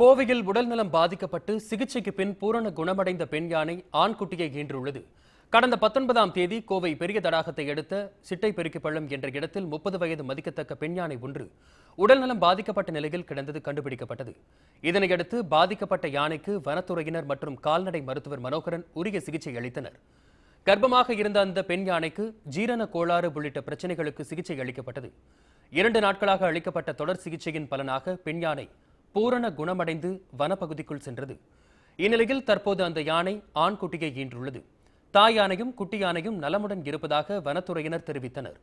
கோவையில் உடல்நலம் பாதிக்கப்பட்டு சிகிச்சைக்கு பின் பூரண குணமடைந்த பெண் யானை ஆண்குட்டியை ஈன்றுள்ளது கடந்த பத்தொன்பதாம் தேதி கோவை பெரிய தடாகத்தை அடுத்த சிட்டைப்பெருக்கி பள்ளம் என்ற இடத்தில் முப்பது வயது மதிக்கத்தக்க பெண் யானை ஒன்று உடல்நலம் பாதிக்கப்பட்ட நிலையில் கிடந்தது கண்டுபிடிக்கப்பட்டது இதனையடுத்து பாதிக்கப்பட்ட யானைக்கு வனத்துறையினர் மற்றும் கால்நடை மருத்துவர் மனோகரன் உரிய சிகிச்சை அளித்தனர் கர்ப்பமாக இருந்த அந்த பெண் யானைக்கு ஜீரண கோளாறு உள்ளிட்ட பிரச்சனைகளுக்கு சிகிச்சை அளிக்கப்பட்டது இரண்டு நாட்களாக அளிக்கப்பட்ட தொடர் சிகிச்சையின் பலனாக பெண் யானை பூரண குணமடைந்து வனப்பகுதிக்குள் சென்றது இந்நிலையில் தற்போது அந்த யானை ஆண் குட்டியை ஈன்றுள்ளது தாய் யானையும் குட்டி யானையும் நலமுடன் இருப்பதாக வனத்துறையினர் தெரிவித்தனர்